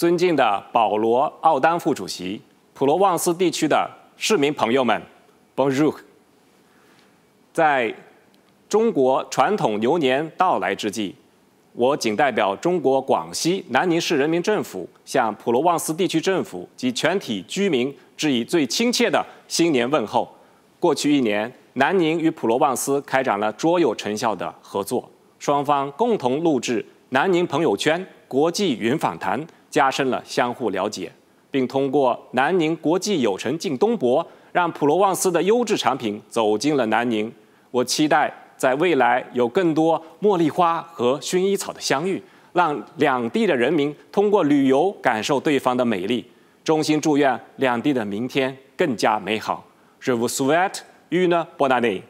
尊敬的保罗·奥丹副主席、普罗旺斯地区的市民朋友们，Bonjour！在中国传统牛年到来之际，我谨代表中国广西南宁市人民政府，向普罗旺斯地区政府及全体居民致以最亲切的新年问候。过去一年，南宁与普罗旺斯开展了卓有成效的合作，双方共同录制《南宁朋友圈》国际云访谈。加深了相互了解，并通过南宁国际友城进东博，让普罗旺斯的优质产品走进了南宁。我期待在未来有更多茉莉花和薰衣草的相遇，让两地的人民通过旅游感受对方的美丽。衷心祝愿两地的明天更加美好。j e v o i e une bonne année。